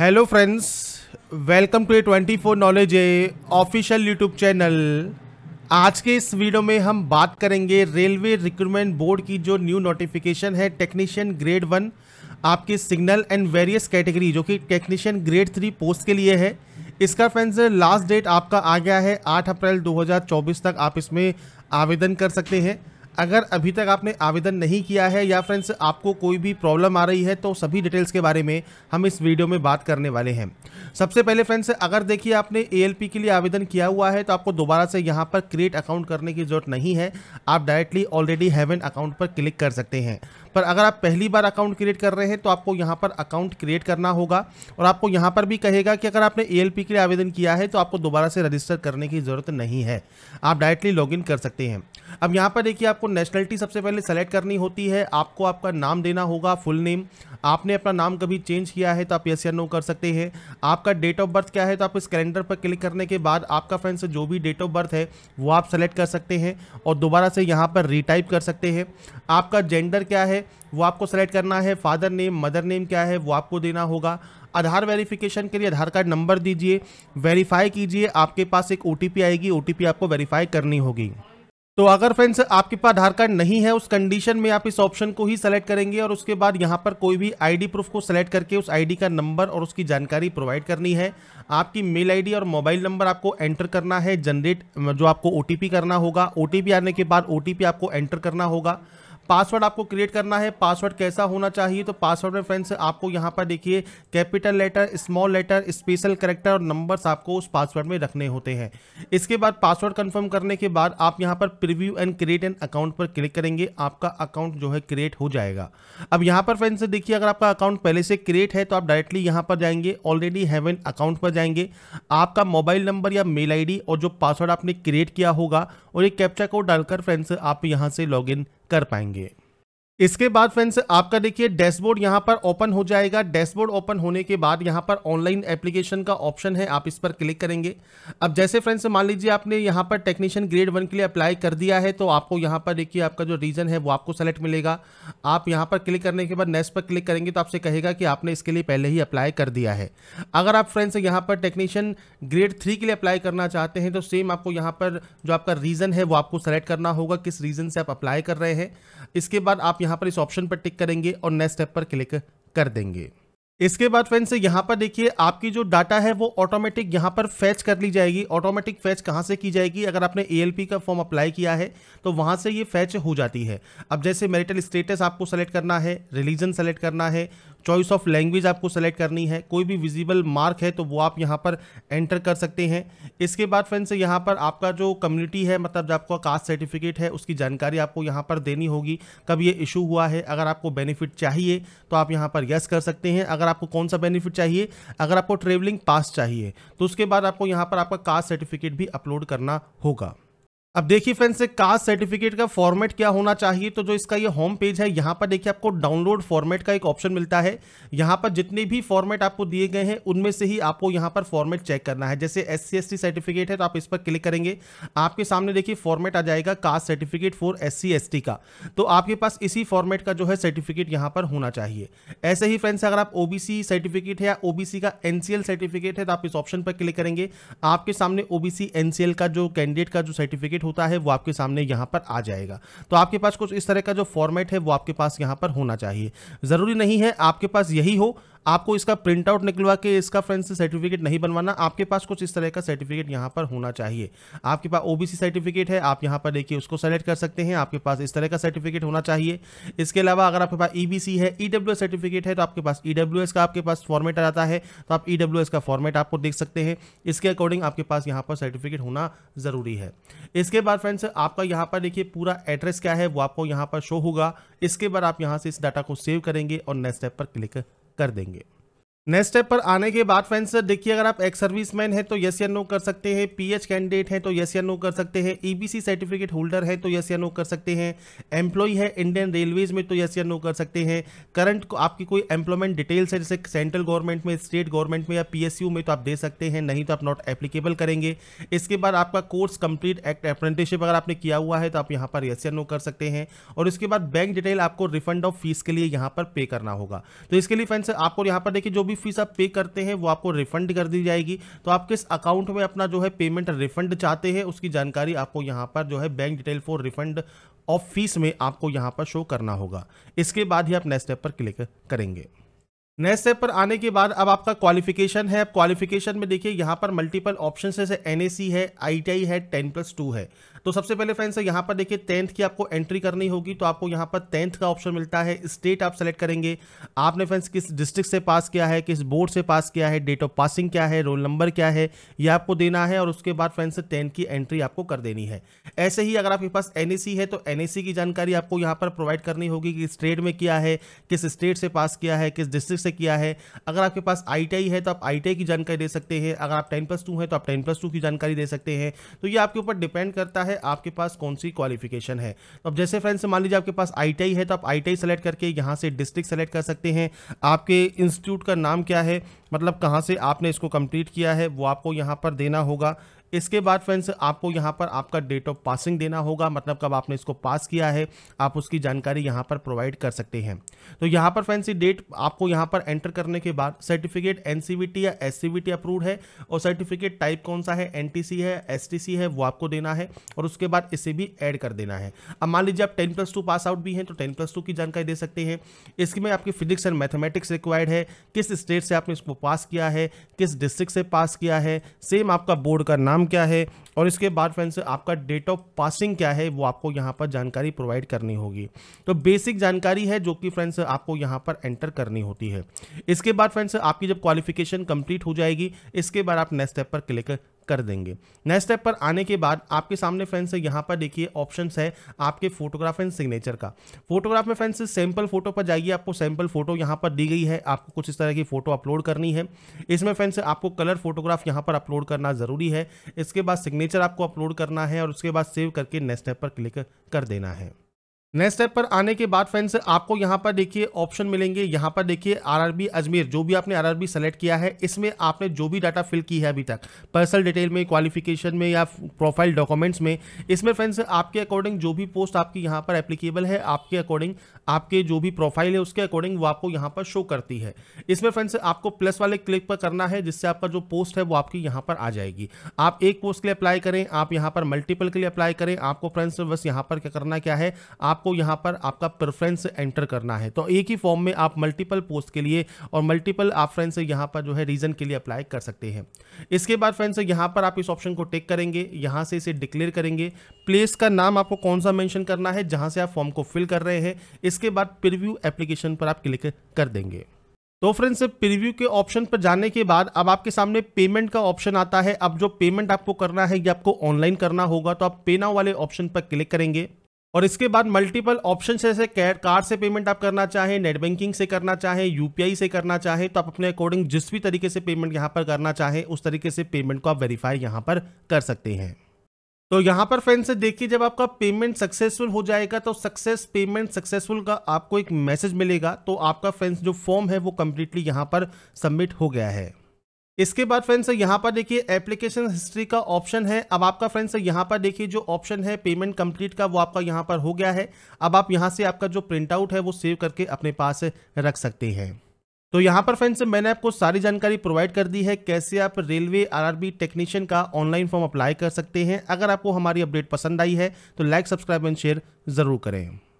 hello friends welcome to A twenty four knowledge A official YouTube channel आज के इस video में हम बात करेंगे रेलवे रिक्रूटमेंट बोर्ड की जो न्यू नोटिफिकेशन है टेक्नीशियन ग्रेड वन आपके सिग्नल एंड वेरियस कैटेगरी जो कि टेक्नीशियन ग्रेड थ्री पोस्ट के लिए है इसका फ्रेंड्स लास्ट डेट आपका आ गया है आठ अप्रैल दो तक आप इसमें आवेदन कर सकते हैं अगर अभी तक आपने आवेदन नहीं किया है या फ्रेंड्स आपको कोई भी प्रॉब्लम आ रही है तो सभी डिटेल्स के बारे में हम इस वीडियो में बात करने वाले हैं सबसे पहले फ्रेंड्स अगर देखिए आपने ए के लिए आवेदन किया हुआ है तो आपको दोबारा से यहाँ पर क्रिएट अकाउंट करने की जरूरत नहीं है आप डायरेक्टली ऑलरेडी हैवेन अकाउंट पर क्लिक कर सकते हैं पर अगर आप पहली बार अकाउंट क्रिएट कर रहे हैं तो आपको यहाँ पर अकाउंट क्रिएट करना होगा और आपको यहाँ पर भी कहेगा कि अगर आपने ए के लिए आवेदन किया है तो आपको दोबारा से रजिस्टर करने की ज़रूरत नहीं है आप डायरेक्टली लॉगिन कर सकते हैं अब यहाँ पर देखिए आपको नेशनलिटी सबसे पहले सेलेक्ट करनी होती है आपको आपका नाम देना होगा फुल नेम आपने अपना नाम कभी चेंज किया है तो आप यस या नो कर सकते हैं आपका डेट ऑफ बर्थ क्या है तो आप इस कैलेंडर पर क्लिक करने के बाद आपका फ्रेंड्स जो भी डेट ऑफ बर्थ है वो आप सेलेक्ट कर सकते हैं और दोबारा से यहाँ पर रीटाइप कर सकते हैं आपका जेंडर क्या है वो आपको सेलेक्ट करना है फादर नेम मदर नेम क्या है वो आपको देना होगा आधार वेरिफिकेशन के लिए आधार कार्ड नंबर दीजिए वेरीफाई कीजिए आपके पास एक ओ आएगी ओ आपको वेरीफाई करनी होगी तो अगर फ्रेंड्स आपके पास आधार कार्ड नहीं है उस कंडीशन में आप इस ऑप्शन को ही सेलेक्ट करेंगे और उसके बाद यहाँ पर कोई भी आईडी प्रूफ को सेलेक्ट करके उस आईडी का नंबर और उसकी जानकारी प्रोवाइड करनी है आपकी मेल आईडी और मोबाइल नंबर आपको एंटर करना है जनरेट जो आपको ओटीपी करना होगा ओटीपी आने के बाद ओ आपको एंटर करना होगा पासवर्ड आपको क्रिएट करना है पासवर्ड कैसा होना चाहिए तो पासवर्ड में फ्रेंड्स आपको यहाँ पर देखिए capital letter small letter special character और नंबर्स आपको उस पासवर्ड में रखने होते हैं इसके बाद पासवर्ड कन्फर्म करने के बाद आप यहाँ पर preview and create an account पर क्लिक करेंगे आपका अकाउंट जो है क्रिएट हो जाएगा अब यहाँ पर फ्रेंड्स देखिए अगर आपका अकाउंट पहले से क्रिएट है तो आप डायरेक्टली यहाँ पर जाएंगे ऑलरेडी हैव एन अकाउंट पर जाएंगे आपका मोबाइल नंबर या मेल आईडी और जो पासवर्ड आपने क्रिएट किया होगा और एक कैप्चा कोड डालकर फ्रेंड्स आप यहाँ से लॉगिन कर पाएंगे इसके बाद फ्रेंड्स आपका देखिए डैशबोर्ड यहां पर ओपन हो जाएगा डैशबोर्ड ओपन होने के बाद यहां पर ऑनलाइन एप्लीकेशन का ऑप्शन है आप इस पर क्लिक करेंगे अब जैसे फ्रेंड्स मान लीजिए आपने यहां पर टेक्नीशियन ग्रेड वन के लिए अप्लाई कर दिया है तो आपको यहां पर देखिए आपका जो रीजन है वो आपको सेलेक्ट मिलेगा आप यहां पर क्लिक करने के बाद नेक्स्ट पर क्लिक करेंगे तो आपसे कहेगा कि आपने इसके लिए पहले ही अप्लाई कर दिया है अगर आप फ्रेंड्स यहाँ पर टेक्नीशियन ग्रेड थ्री के लिए अप्लाई करना चाहते हैं तो सेम आपको यहाँ पर जो आपका रीजन है वो आपको सेलेक्ट करना होगा किस रीजन से आप अप्लाई कर रहे हैं इसके बाद आप यहाँ पर इस ऑप्शन पर टिक करेंगे और नेक्स्ट स्टेप पर क्लिक कर देंगे इसके बाद फ्रेंड्स यहाँ पर देखिए आपकी जो डाटा है वो ऑटोमेटिक यहाँ पर फेच कर ली जाएगी ऑटोमेटिक फेच कहाँ से की जाएगी अगर आपने ए का फॉर्म अप्लाई किया है तो वहाँ से ये फेच हो जाती है अब जैसे मेरिटल स्टेटस आपको सेलेक्ट करना है रिलीजन सेलेक्ट करना है चॉइस ऑफ लैंग्वेज आपको सेलेक्ट करनी है कोई भी विजिबल मार्क है तो वो आप यहाँ पर एंटर कर सकते हैं इसके बाद फ्रेंड्स यहाँ पर आपका जो कम्युनिटी है मतलब जो आपका कास्ट सर्टिफिकेट है उसकी जानकारी आपको यहाँ पर देनी होगी कब ये इशू हुआ है अगर आपको बेनिफिट चाहिए तो आप यहाँ पर यस कर सकते हैं अगर आपको कौन सा बेनिफिट चाहिए अगर आपको ट्रेवलिंग पास चाहिए तो उसके बाद आपको यहाँ पर आपका कास्ट सर्टिफिकेट भी अपलोड करना होगा अब देखिए फ्रेंड्स कास्ट सर्टिफिकेट का फॉर्मेट क्या होना चाहिए तो जो इसका ये होम पेज है यहाँ पर देखिए आपको डाउनलोड फॉर्मेट का एक ऑप्शन मिलता है यहाँ पर जितने भी फॉर्मेट आपको दिए गए हैं उनमें से ही आपको यहाँ पर फॉर्मेट चेक करना है जैसे एस सी सर्टिफिकेट है तो आप इस पर क्लिक करेंगे आपके सामने देखिए फॉर्मेट आ जाएगा caste certificate for S C का तो आपके पास इसी फॉर्मेट का जो है सर्टिफिकेट यहाँ पर होना चाहिए ऐसे ही फ्रेंड्स अगर आप ओ सर्टिफिकेट है या ओ का एन सर्टिफिकेट है तो आप इस ऑप्शन पर क्लिक करेंगे आपके सामने ओ बी का जो कैंडिडेट का जो सर्टिफिकेट फॉर्मेट होता है वो आपके सामने यहाँ पर आ जाएगा तो आपके पास कुछ इस तरह का जो फॉर्मेट है वो आपके पास यहाँ पर होना चाहिए ज़रूरी नहीं है आपके पास यही हो आपको इसका प्रिंट आउट निकलवा के इसका फ्रेंड्स सर्टिफिकेट नहीं बनवाना आपके पास कुछ इस तरह का सर्टिफिकेट यहाँ पर होना चाहिए आपके पास ओबीसी सर्टिफिकेट है आप यहाँ पर देखिए उसको सेलेक्ट कर सकते हैं आपके पास इस तरह का सर्टिफिकेट होना चाहिए इसके अलावा अगर आपके पास ई e है ई e सर्टिफिकेट है तो आपके पास ई e का आपके पास फॉर्मेट आ जाता है तो आप ई का फॉर्मेट आपको देख सकते हैं इसके अकॉर्डिंग आपके पास यहाँ पर सर्टिफिकेट होना ज़रूरी है इसके बाद फ्रेंड्स आपका यहाँ पर देखिए पूरा एड्रेस क्या है वो आपको यहाँ पर शो होगा इसके बाद आप यहाँ से इस डाटा को सेव करेंगे और नेक्स्ट स्टेप पर क्लिक कर देंगे नेक्स्ट स्टेप पर आने के बाद फ्रेंड्स देखिए अगर आप एक्स सर्विस मैन है तो यस या नो कर सकते हैं पीएच कैंडिडेट है तो यस या नो कर सकते हैं ईबीसी सर्टिफिकेट होल्डर है तो यस या नो कर सकते हैं एम्प्लॉय है इंडियन रेलवेज में तो यस या नो कर सकते हैं करंट को आपकी कोई एम्प्लॉयमेंट डिटेल्स है जैसे सेंट्रल गवर्नमेंट में स्टेट गवर्नमेंट में या पी में तो आप दे सकते हैं नहीं तो आप नॉट एप्लीकेबल करेंगे इसके बाद आपका कोर्स कंप्लीट एक्ट अप्रेंटिसशिप अगर आपने किया हुआ है तो आप यहाँ पर यस या नो कर सकते हैं और इसके बाद बैंक डिटेल आपको रिफंड ऑफ फीस के लिए यहाँ पर पे करना होगा तो इसके लिए फ्रेंड्स आपको यहाँ पर देखिए जो भी भी फीस आप पे करते हैं वो आपको रिफंड कर दी जाएगी तो आप किस अकाउंट में अपना जो है पेमेंट रिफंड चाहते हैं उसकी जानकारी आपको यहाँ पर जो है bank detail for refund of fees में आपको यहाँ पर शो करना होगा इसके बाद ही आप नेक्स्ट स्टेप पर क्लिक करेंगे नेक्स्ट स्टेप पर आने के बाद अब आपका क्वालिफिकेशन है क्वालिफिकेशन में देखिए यहाँ पर मल्टीपल ऑप्शन जैसे एन है आई है टेन प्लस टू है तो सबसे पहले फ्रेंड्स यहाँ पर देखिए टेंथ की आपको एंट्री करनी होगी तो आपको यहाँ पर टेंथ का ऑप्शन मिलता है स्टेट आप सेलेक्ट करेंगे आपने फ्रेंड्स किस डिस्ट्रिक्ट से पास किया है किस बोर्ड से पास किया है डेट ऑफ पासिंग क्या है रोल नंबर क्या है यह आपको देना है और उसके बाद फ्रेंड्स टेंथ की एंट्री आपको कर देनी है ऐसे ही अगर आपके पास एन है तो एन की जानकारी आपको यहाँ पर प्रोवाइड करनी होगी कि स्टेट में किया है किस स्टेट से पास किया है किस डिस्ट्रिक्ट से किया है अगर आपके पास आई है तो आप आई की जानकारी दे सकते हैं अगर आप टेन प्लस टू हैं तो आप टेन प्लस टू की जानकारी दे सकते हैं तो ये आपके ऊपर डिपेंड करता है आपके पास कौन सी क्वालिफिकेशन है तो अब जैसे फ्रेंड्स मान लीजिए आपके पास आई है तो आप आई सेलेक्ट करके यहाँ से डिस्ट्रिक्ट सेलेक्ट कर सकते हैं आपके इंस्टीट्यूट का नाम क्या है मतलब कहाँ से आपने इसको कंप्लीट किया है वो आपको यहाँ पर देना होगा इसके बाद फ्रेंड्स आपको यहाँ पर आपका डेट ऑफ पासिंग देना होगा मतलब कब आपने इसको पास किया है आप उसकी जानकारी यहाँ पर प्रोवाइड कर सकते हैं तो यहाँ पर फ्रेंड्स ये डेट आपको यहाँ पर एंटर करने के बाद सर्टिफिकेट एन या एस अप्रूव है और सर्टिफिकेट टाइप कौन सा है एन है एस है वो आपको देना है और उसके बाद इसे भी एड कर देना है अब मान लीजिए आप ten plus two pass out भी हैं तो टेन प्लस टू की जानकारी दे सकते हैं इसमें आपकी फिजिक्स एंड मैथमेटिक्स रिक्वायर्ड है किस स्टेट से आपने इसको पास किया है किस डिस्ट्रिक्ट से पास किया है सेम आपका बोर्ड का नाम क्या है और इसके बाद फ्रेंड्स आपका डेट ऑफ पासिंग क्या है वो आपको यहाँ पर जानकारी प्रोवाइड करनी होगी तो बेसिक जानकारी है जो कि फ्रेंड्स आपको यहाँ पर एंटर करनी होती है इसके बाद फ्रेंड्स आपकी जब क्वालिफिकेशन कंप्लीट हो जाएगी इसके बाद आप नेक्स्ट स्टेप पर क्लिक कर देंगे नेक्स्ट स्टेप पर आने के बाद आपके सामने फ्रेंड्स यहाँ पर देखिए ऑप्शन है आपके फोटोग्राफ एंड सिग्नेचर का फोटोग्राफ में फ्रेंड्स सैंपल फोटो पर जाइए आपको सैम्पल फोटो यहाँ पर दी गई है आपको कुछ इस तरह की फोटो अपलोड करनी है इसमें फ्रेंड्स आपको कलर फोटोग्राफ यहाँ पर अपलोड करना ज़रूरी है इसके बाद सिग्नेचर आपको अपलोड करना है और उसके बाद सेव करके नेक्स्ट स्टेप पर क्लिक कर देना है नेक्स्ट स्टेप पर आने के बाद फ्रेंड्स आपको यहाँ पर देखिए ऑप्शन मिलेंगे यहाँ पर देखिए आरआरबी अजमेर जो भी आपने आरआरबी सेलेक्ट किया है इसमें आपने जो भी डाटा फिल की है अभी तक पर्सनल डिटेल में क्वालिफिकेशन में या प्रोफाइल डॉक्यूमेंट्स में इसमें फ्रेंड्स आपके अकॉर्डिंग जो भी पोस्ट आपकी यहाँ पर एप्लीकेबल है आपके अकॉर्डिंग आपके जो भी प्रोफाइल है उसके अकॉर्डिंग वो आपको यहाँ पर शो करती है इसमें फ्रेंड्स आपको प्लस वाले क्लिक पर करना है जिससे आपका जो पोस्ट है वो आपकी यहाँ पर आ जाएगी आप एक पोस्ट के लिए अप्लाई करें आप यहाँ पर मल्टीपल के लिए अप्लाई करें आपको फ्रेंड्स बस यहाँ पर क्या करना क्या है आप आपको यहां पर आपका प्रेफरेंस एंटर करना है तो एक ही फॉर्म में आप मल्टीपल पोस्ट के लिए और मल्टीपल आप फ्रेंड्स यहां पर जो है रीजन के लिए अप्लाई कर सकते हैं इसके बाद फ्रेंड्स यहां पर आप इस ऑप्शन को टेक करेंगे यहां से इसे डिक्लेयर करेंगे प्लेस का नाम आपको कौन सा मैंशन करना है जहां से आप फॉर्म को फिल कर रहे हैं इसके बाद प्रिव्यू एप्लीकेशन पर आप क्लिक कर देंगे तो फ्रेंड्स प्रीव्यू के ऑप्शन पर जाने के बाद अब आपके सामने पेमेंट का ऑप्शन आता है अब जो पेमेंट आपको करना है ये आपको ऑनलाइन करना होगा तो आप पे नाउ वाले ऑप्शन पर क्लिक करेंगे और इसके बाद मल्टीपल ऑप्शन जैसे कार्ड से पेमेंट आप करना चाहें नेट बैंकिंग से करना चाहें यूपीआई से करना चाहें तो आप अपने अकॉर्डिंग जिस भी तरीके से पेमेंट यहां पर करना चाहें उस तरीके से पेमेंट को आप वेरीफाई यहां पर कर सकते हैं तो यहां पर फ्रेंड्स देखिए जब आपका पेमेंट सक्सेसफुल हो जाएगा तो सक्सेस पेमेंट सक्सेसफुल का आपको एक मैसेज मिलेगा तो आपका फ्रेंड्स जो फॉर्म है वो कंप्लीटली यहां पर सबमिट हो गया है इसके बाद फ्रेंड्स यहाँ पर देखिए एप्लीकेशन हिस्ट्री का ऑप्शन है अब आपका फ्रेंड्स यहाँ पर देखिए जो ऑप्शन है पेमेंट कंप्लीट का वो आपका यहाँ पर हो गया है अब आप यहाँ से आपका जो प्रिंट आउट है वो सेव करके अपने पास रख सकते हैं तो यहाँ पर फ्रेंड्स मैंने आपको सारी जानकारी प्रोवाइड कर दी है कैसे आप रेलवे आरआरबी टेक्नीशियन का ऑनलाइन फॉर्म अप्लाई कर सकते हैं अगर आपको हमारी अपडेट पसंद आई है तो लाइक सब्सक्राइब एंड शेयर ज़रूर करें